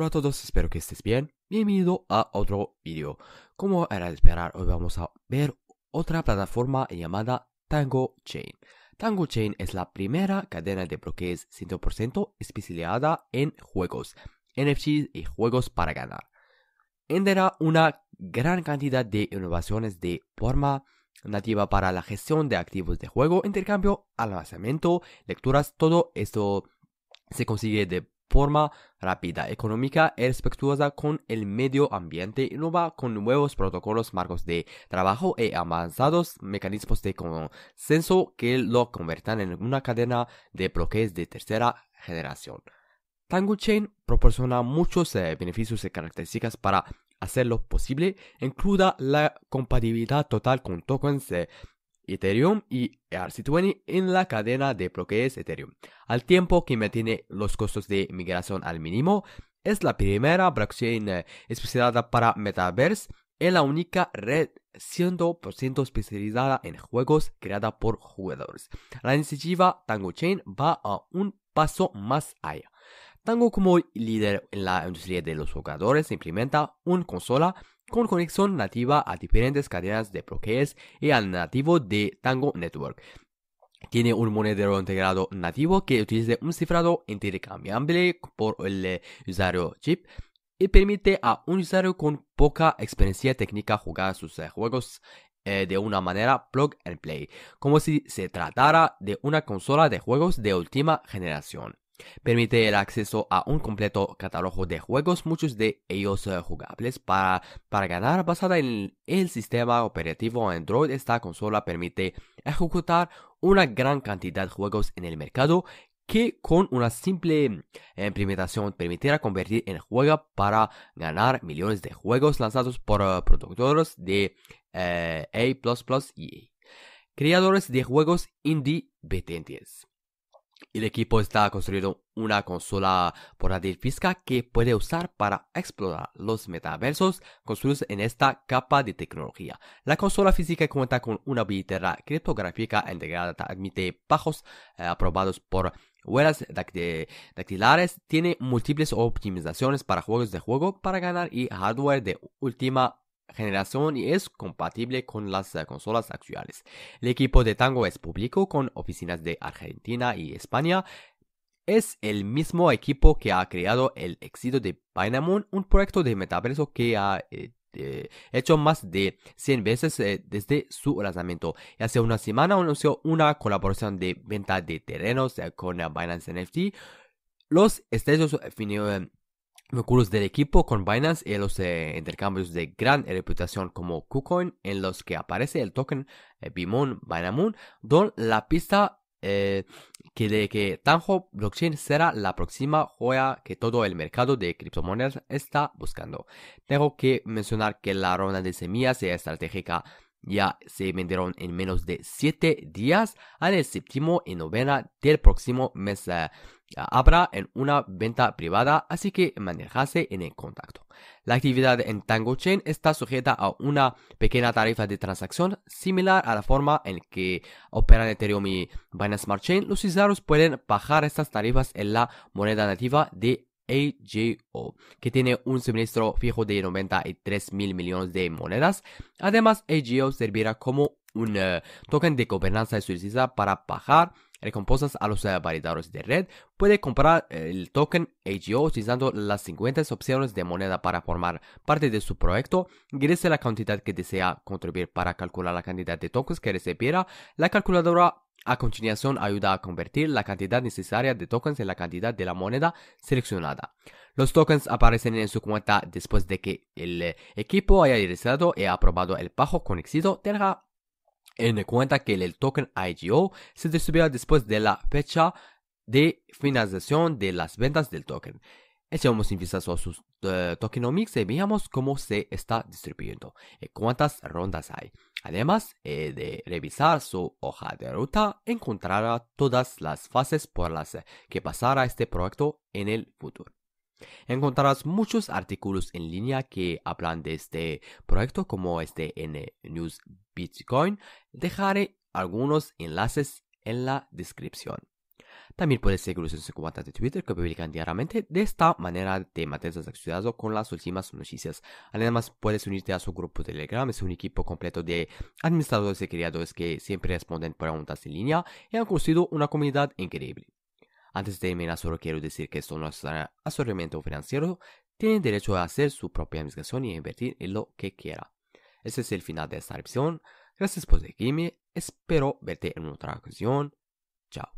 Hola a todos, espero que estés bien. Bienvenido a otro vídeo. Como era de esperar, hoy vamos a ver otra plataforma llamada Tango Chain. Tango Chain es la primera cadena de bloques 100% especializada en juegos, NFTs y juegos para ganar. Tendrá una gran cantidad de innovaciones de forma nativa para la gestión de activos de juego, intercambio, almacenamiento, lecturas, todo esto se consigue de forma rápida, económica y respetuosa con el medio ambiente, innova con nuevos protocolos marcos de trabajo y e avanzados mecanismos de consenso que lo conviertan en una cadena de bloques de tercera generación. Tango Chain proporciona muchos eh, beneficios y características para hacerlo posible, incluida la compatibilidad total con tokens eh, Ethereum y ERC20 en la cadena de bloques Ethereum, al tiempo que mantiene los costos de migración al mínimo. Es la primera blockchain eh, especializada para metaverse es la única red 100% especializada en juegos creada por jugadores. La iniciativa Tango Chain va a un paso más allá Tango como líder en la industria de los jugadores implementa una consola con conexión nativa a diferentes cadenas de bloques y al nativo de Tango Network. Tiene un monedero integrado nativo que utiliza un cifrado intercambiable por el eh, usuario chip y permite a un usuario con poca experiencia técnica jugar sus eh, juegos eh, de una manera plug and play, como si se tratara de una consola de juegos de última generación. Permite el acceso a un completo catálogo de juegos, muchos de ellos eh, jugables para, ganar basada en el sistema operativo Android. Esta consola permite ejecutar una gran cantidad de juegos en el mercado que con una simple eh, implementación permitirá convertir en juego para ganar millones de juegos lanzados por eh, productores de A++ y creadores de juegos indie el equipo está construyendo una consola portátil física que puede usar para explorar los metaversos construidos en esta capa de tecnología. La consola física cuenta con una billetera criptográfica integrada que admite bajos eh, aprobados por huellas dactilares, tiene múltiples optimizaciones para juegos de juego para ganar y hardware de última generación y es compatible con las eh, consolas actuales. El equipo de Tango es público con oficinas de Argentina y España. Es el mismo equipo que ha creado el éxito de Binamon, un proyecto de metaverso que ha eh, hecho más de 100 veces eh, desde su lanzamiento. hace una semana anunció una colaboración de venta de terrenos con Binance NFT. Los estrellos culos del equipo con Binance y los eh, intercambios de gran reputación como KuCoin en los que aparece el token eh, Bimon Binamoon don la pista eh, que de que Tanjo Blockchain será la próxima joya que todo el mercado de criptomonedas está buscando. Tengo que mencionar que la ronda de semillas estratégica ya se vendieron en menos de 7 días en el séptimo y novena del próximo mes abra en una venta privada, así que manejarse en el contacto. La actividad en Tango Chain está sujeta a una pequeña tarifa de transacción similar a la forma en que operan Ethereum y Binance Smart Chain. Los usuarios pueden bajar estas tarifas en la moneda nativa de AJO, que tiene un suministro fijo de 93 mil millones de monedas. Además, AJO servirá como un eh, token de gobernanza exclusiva para bajar recompensas a los validadores de red, puede comprar el token AGO utilizando las 50 opciones de moneda para formar parte de su proyecto, ingrese la cantidad que desea contribuir para calcular la cantidad de tokens que recibiera, la calculadora a continuación ayuda a convertir la cantidad necesaria de tokens en la cantidad de la moneda seleccionada. Los tokens aparecen en su cuenta después de que el equipo haya ingresado y aprobado el pago con éxito en cuenta que el token IGO se distribuirá después de la fecha de finalización de las ventas del token. Echamos un vistazo a sus eh, tokenomics y veamos cómo se está distribuyendo y eh, cuántas rondas hay. Además eh, de revisar su hoja de ruta, encontrará todas las fases por las que pasará este proyecto en el futuro. Encontrarás muchos artículos en línea que hablan de este proyecto como este en eh, News Bitcoin. Dejaré algunos enlaces en la descripción. También puedes seguirlos en su cuenta de Twitter que publican diariamente. De esta manera te mantienes actualizado con las últimas noticias. Además, puedes unirte a su grupo de Telegram. Es un equipo completo de administradores y creadores que siempre responden preguntas en línea y han construido una comunidad increíble. Antes de terminar, solo quiero decir que esto no es un asesoramiento financiero. Tienen derecho a hacer su propia investigación y invertir en lo que quiera. Este es el final de esta edición. Gracias por seguirme. Espero verte en otra ocasión. Chao.